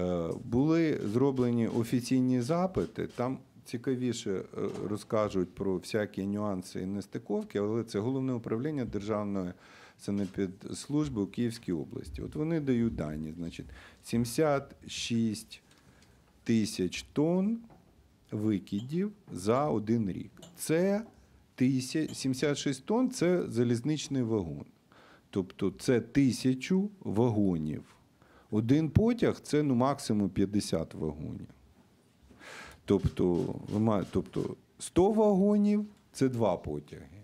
Е, були зроблені офіційні запити. Там цікавіше е, розкажуть про всякі нюанси і нестиковки, але це головне управління державної санепідслужби у Київській області. От вони дають дані, значить, 76 тисяч тонн викидів за один рік. Це 76 тонн це залізничний вагон. Тобто це тисячу вагонів. Один потяг це ну, максимум 50 вагонів. Тобто, тобто 100 вагонів це два потяги.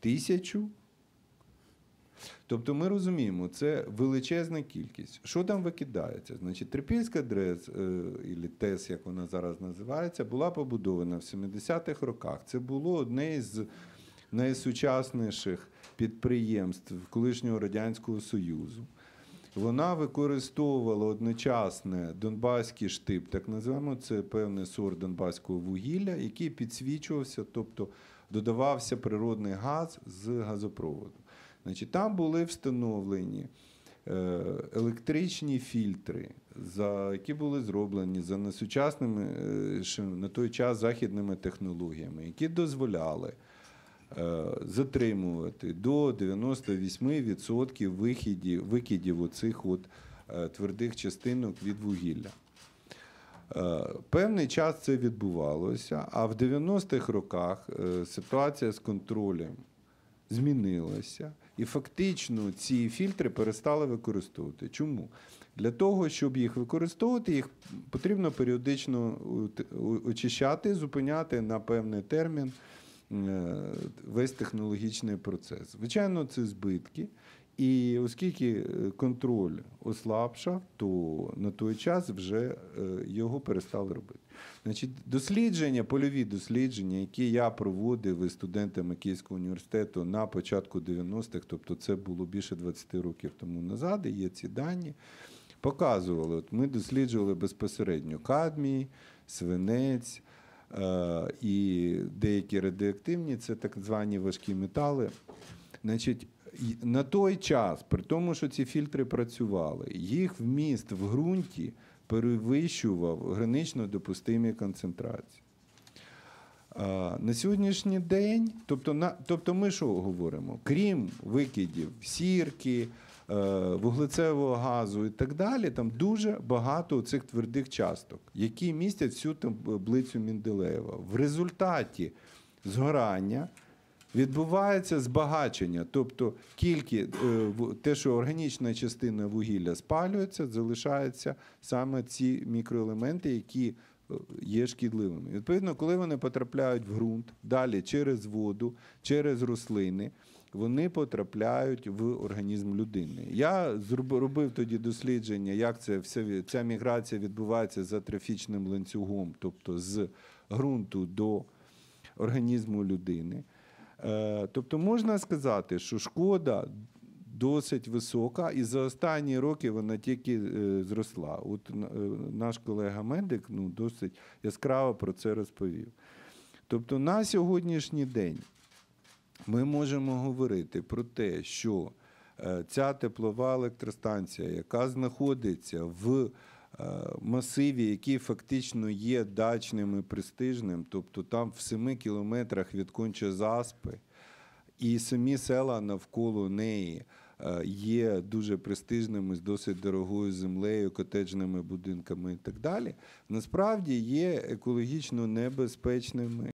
Тисячу. Тобто ми розуміємо, це величезна кількість. Що там викидається? Значить, Трипільська дрес, або е, ТЕС, як вона зараз називається, була побудована в 70-х роках. Це було одне із найсучасніших підприємств колишнього Радянського Союзу. Вона використовувала одночасне донбаський штип, так називаємо, це певний сорт донбаського вугілля, який підсвічувався, тобто додавався природний газ з газопроводу. Значить, Там були встановлені е, електричні фільтри, які були зроблені за несучасними е, на той час західними технологіями, які дозволяли. Е, затримувати до 98% вихідів, викидів оцих от е, твердих частинок від вугілля. Е, певний час це відбувалося, а в 90-х роках ситуація з контролем змінилася, і фактично ці фільтри перестали використовувати. Чому? Для того, щоб їх використовувати, їх потрібно періодично очищати, зупиняти на певний термін. Е, весь технологічний процес. Звичайно, це збитки. І оскільки е, контроль ослабшав, то на той час вже е, його перестали робити. Значить, дослідження, польові дослідження, які я проводив із студентами Київського університету на початку 90-х, тобто це було більше 20 років тому назад, і є ці дані, показували. От Ми досліджували безпосередньо кадмій, свинець. Е, і деякі радіоактивні це так звані важкі метали. Значить, на той час, при тому, що ці фільтри працювали, їх вміст в ґрунті перевищував гранично допустимі концентрації. На сьогоднішній день, тобто на тобто, ми що говоримо? Крім викидів сірки, е, вуглецевого газу і так далі, там дуже багато цих твердих часток, які містять всю таблицю Мінделеєва. В результаті згорання відбувається збагачення, тобто тільки е, те, що органічна частина вугілля спалюється, залишаються саме ці мікроелементи, які є шкідливими. Відповідно, коли вони потрапляють в ґрунт, далі через воду, через рослини, вони потрапляють в організм людини. Я робив тоді дослідження, як це вся ця міграція відбувається за трофічним ланцюгом, тобто з ґрунту до організму людини. Е, тобто можна сказати, що шкода досить висока, і за останні роки вона тільки е, зросла. От е, наш колега медик ну, досить яскраво про це розповів. Тобто, на сьогоднішній день ми можемо говорити про те, що е, ця теплова електростанція, яка знаходиться в Масиві, який фактично є дачним і престижним, тобто там в семи кілометрах від конче заспи, і самі села навколо неї є дуже престижними, з досить дорогою землею, котеджними будинками і так далі, насправді є екологічно небезпечними